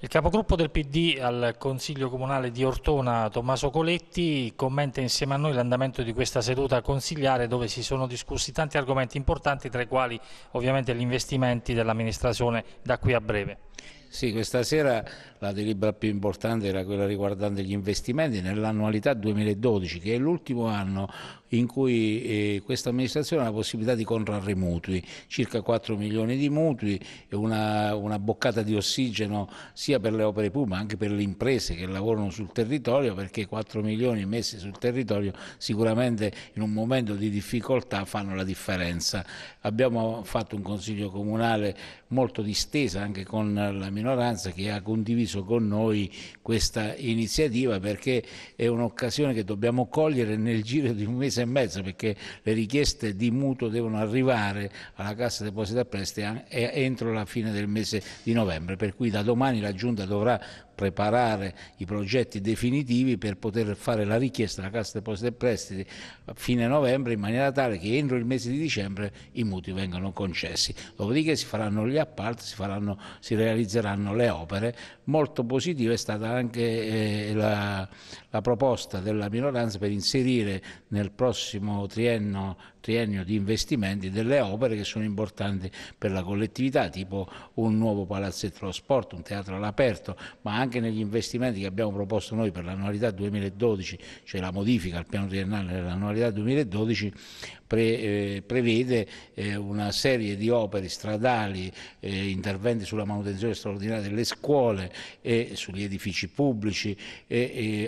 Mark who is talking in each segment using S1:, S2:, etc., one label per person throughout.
S1: Il capogruppo del PD al Consiglio Comunale di Ortona, Tommaso Coletti, commenta insieme a noi l'andamento di questa seduta consigliare dove si sono discussi tanti argomenti importanti tra i quali ovviamente gli investimenti dell'amministrazione da qui a breve. Sì, questa
S2: sera la delibera più importante era quella riguardante gli investimenti nell'annualità 2012, che è l'ultimo anno in cui eh, questa amministrazione ha la possibilità di contrarre mutui, circa 4 milioni di mutui e una, una, boccata di ossigeno sia per le opere pubbliche ma anche per le imprese che lavorano sul territorio perché 4 milioni messi sul territorio sicuramente in un momento di difficoltà fanno la differenza. Abbiamo fatto un consiglio comunale molto distesa anche con la minoranza che ha condiviso con noi questa iniziativa perché è un'occasione che dobbiamo cogliere nel giro di un mese e mezzo perché le richieste di mutuo devono arrivare alla Cassa Depositi e Prestiti entro la fine del mese di novembre, per cui da domani la Giunta dovrà preparare i progetti definitivi per poter fare la richiesta alla Cassa Depositi e Prestiti a fine novembre in maniera tale che entro il mese di dicembre i mutui vengano concessi. Dopodiché si faranno gli appalti, si, faranno, si realizzeranno le opere. Molto positiva è stata anche eh, la, la proposta della minoranza per inserire nel prossimo triennio triennio di investimenti delle opere che sono importanti per la collettività, tipo un nuovo palazzetto dello sport, un teatro all'aperto, ma anche anche negli investimenti che abbiamo proposto noi per l'annualità 2012, cioè la modifica al piano triennale dell'annualità 2012, pre, eh, prevede eh, una serie di opere stradali, eh, interventi sulla manutenzione straordinaria delle scuole e sugli edifici pubblici,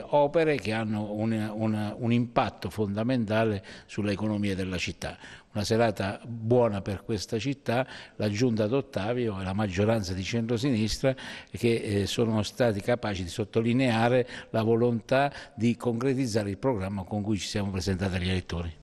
S2: opere che hanno una, una, un impatto fondamentale sull'economia della città una serata buona per questa città, la giunta d'Ottavio e la maggioranza di centrosinistra che eh, sono stati capaci di sottolineare la volontà di concretizzare il programma con cui ci siamo presentati agli elettori.